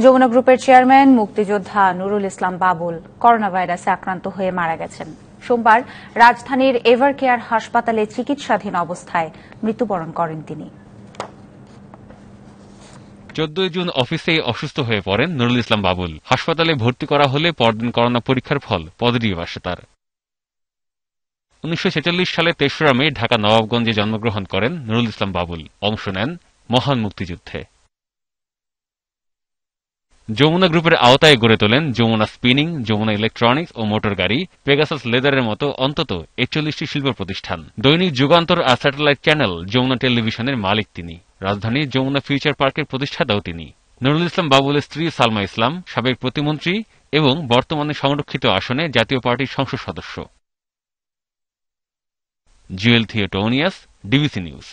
যমুনা গ্রুপের চেয়ারম্যান মুক্তিযোদ্ধা নুরুল ইসলাম বাবুল করোনা ভাইরাসে আক্রান্ত হয়ে মারা গেছেন সোমবার রাজধানীর এভার কেয়ার হাসপাতালে চিকিৎসাধীন অবস্থায় মৃত্যুবরণ করেন তিনি চোদ্দই জুন অফিসে অসুস্থ হয়ে পড়েন নুরুল ইসলাম বাবুল হাসপাতালে ভর্তি করা হলে পরদিন করোনা পরীক্ষার ফল পজিটিভ আসে তার উনিশশো সালে তেসরা মে ঢাকা নবাবগঞ্জে জন্মগ্রহণ করেন নুরুল ইসলাম বাবুল অংশ নেন মহান মুক্তিযুদ্ধে যমুনা গ্রুপের আওতায় গড়ে তোলেন যমুনা স্পিনিং যমুনা ইলেকট্রনিক্স ও মোটর গাড়ি পেগাসাস লেদারের মতো অন্তত একচল্লিশটি শিল্প প্রতিষ্ঠান দৈনিক যুগান্তর আর স্যাটেলাইট চ্যানেল যমুনা টেলিভিশনের মালিক তিনি রাজধানীর যমুনা ফিউচার পার্কের প্রতিষ্ঠাতাও তিনি নুরুল ইসলাম বাবুলের স্ত্রী সালমা ইসলাম সাবেক প্রতিমন্ত্রী এবং বর্তমানে সংরক্ষিত আসনে জাতীয় পার্টির সংসদ সদস্য জুয়েল থিওটোনিয়াস ডিবিসি নিউজ